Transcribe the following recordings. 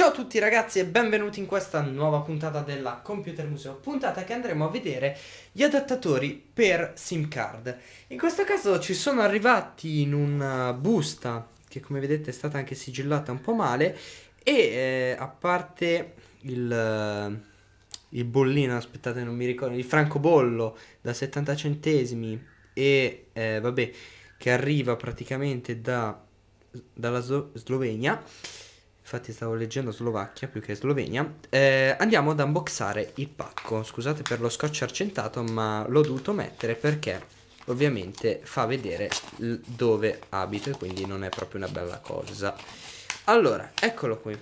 Ciao a tutti ragazzi e benvenuti in questa nuova puntata della Computer Museo, puntata che andremo a vedere gli adattatori per SIM card. In questo caso ci sono arrivati in una eh, busta che come vedete è stata anche sigillata un po' male e eh, a parte il, eh, il bollino, aspettate non mi ricordo, il francobollo da 70 centesimi e eh, vabbè che arriva praticamente da, dalla Slovenia Infatti stavo leggendo Slovacchia più che Slovenia. Eh, andiamo ad unboxare il pacco. Scusate per lo scotch argentato, ma l'ho dovuto mettere perché ovviamente fa vedere dove abito e quindi non è proprio una bella cosa. Allora, eccolo qui.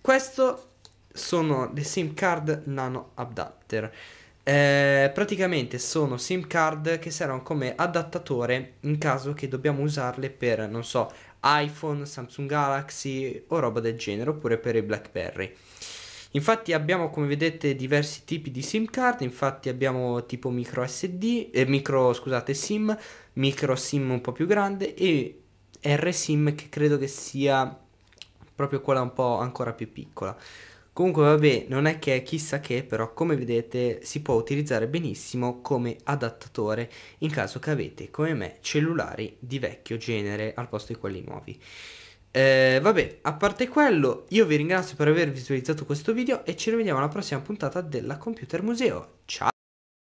Questo sono le SIM card nano adapter. Eh, praticamente sono SIM card che servono come adattatore in caso che dobbiamo usarle per, non so, iPhone, Samsung Galaxy o roba del genere, oppure per i BlackBerry. Infatti abbiamo come vedete diversi tipi di SIM card, infatti abbiamo tipo micro SD, eh, micro scusate SIM, micro SIM un po' più grande e RSIM che credo che sia proprio quella un po' ancora più piccola. Comunque vabbè, non è che chissà che, però come vedete si può utilizzare benissimo come adattatore in caso che avete, come me, cellulari di vecchio genere al posto di quelli nuovi. Eh, vabbè, a parte quello, io vi ringrazio per aver visualizzato questo video e ci rivediamo alla prossima puntata della Computer Museo. Ciao!